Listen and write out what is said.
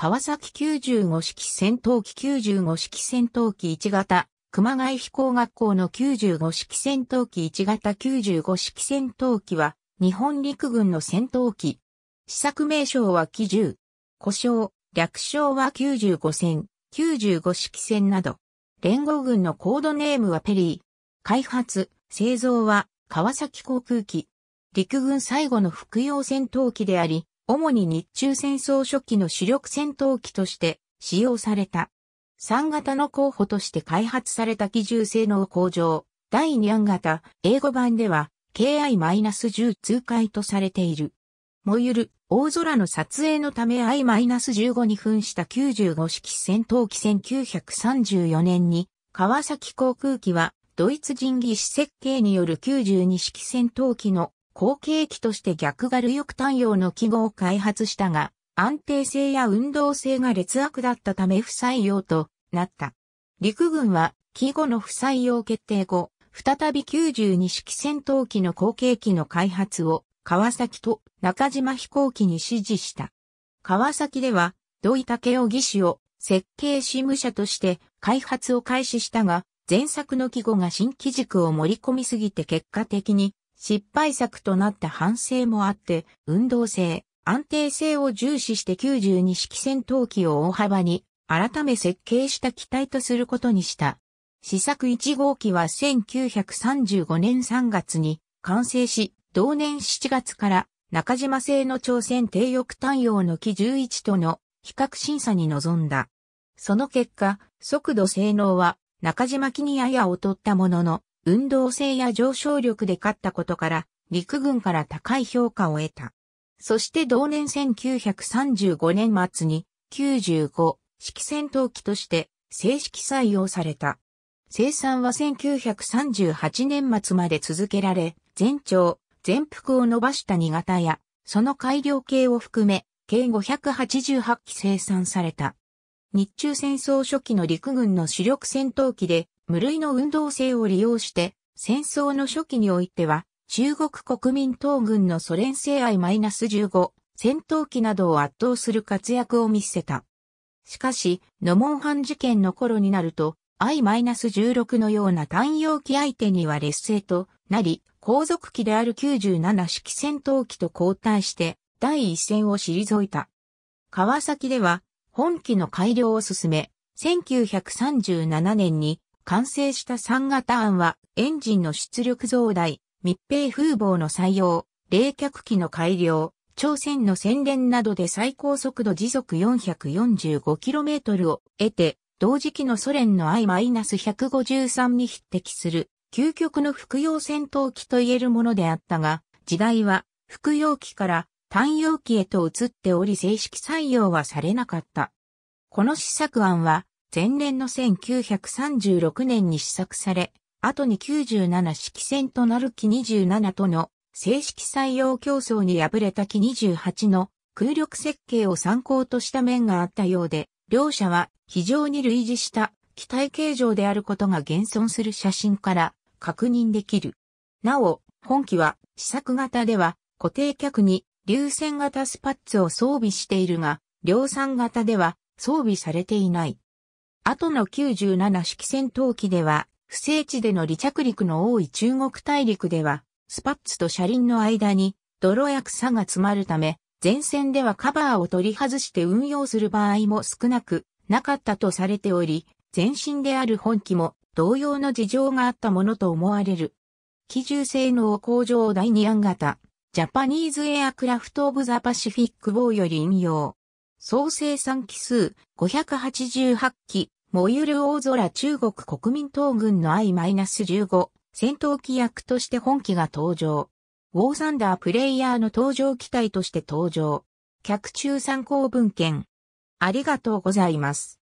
川崎95式戦闘機95式戦闘機1型、熊谷飛行学校の95式戦闘機1型95式戦闘機は、日本陸軍の戦闘機。試作名称は機銃。故障、略称は95戦、95式戦など。連合軍のコードネームはペリー。開発、製造は川崎航空機。陸軍最後の服用戦闘機であり、主に日中戦争初期の主力戦闘機として使用された。3型の候補として開発された機銃性能向上、第2案型、英語版では、KI-10 通回とされている。燃ゆる、大空の撮影のため I-15 に噴した95式戦闘機1934年に、川崎航空機は、ドイツ人技師設計による92式戦闘機の後継機として逆ガル翼単葉の記号を開発したが、安定性や運動性が劣悪だったため不採用となった。陸軍は、季語の不採用決定後、再び92式戦闘機の後継機の開発を川崎と中島飛行機に指示した。川崎では土井武雄技師を設計事務者として開発を開始したが、前作の記号が新機軸を盛り込みすぎて結果的に失敗作となった反省もあって、運動性、安定性を重視して92式戦闘機を大幅に改め設計した機体とすることにした。試作1号機は1935年3月に完成し、同年7月から中島製の朝鮮低翼単用の機11との比較審査に臨んだ。その結果、速度性能は中島機にやや劣ったものの、運動性や上昇力で勝ったことから、陸軍から高い評価を得た。そして同年1935年末に95式戦闘機として正式採用された。生産は1938年末まで続けられ、全長、全幅を伸ばした2型や、その改良系を含め、計588機生産された。日中戦争初期の陸軍の主力戦闘機で、無類の運動性を利用して、戦争の初期においては、中国国民党軍のソ連製 I-15 戦闘機などを圧倒する活躍を見せた。しかし、ノモンハン事件の頃になると、I-16 のような単用機相手には劣勢となり、後続機である97式戦闘機と交代して、第一線を退いた。川崎では、本機の改良を進め、1937年に完成した3型案は、エンジンの出力増大、密閉風防の採用、冷却機の改良、朝鮮の宣伝などで最高速度時速 445km を得て、同時期のソ連の I-153 に匹敵する、究極の服用戦闘機と言えるものであったが、時代は服用機から単用機へと移っており正式採用はされなかった。この試作案は前年の1936年に試作され、後に97式戦となる機27との正式採用競争に敗れた機28の空力設計を参考とした面があったようで、両者は非常に類似した機体形状であることが現存する写真から確認できる。なお、本機は試作型では固定客に流線型スパッツを装備しているが、量産型では装備されていない。後の97式戦闘機では、不正地での離着陸の多い中国大陸では、スパッツと車輪の間に泥や草が詰まるため、前線ではカバーを取り外して運用する場合も少なくなかったとされており、前身である本機も同様の事情があったものと思われる。機銃性能向上第2案型、ジャパニーズエアクラフトオブザパシフィック号より引用。総生産機数588機、モユル大空中国国民党軍の I-15 戦闘機役として本機が登場。ウォーサンダープレイヤーの登場機体として登場。客中参考文献。ありがとうございます。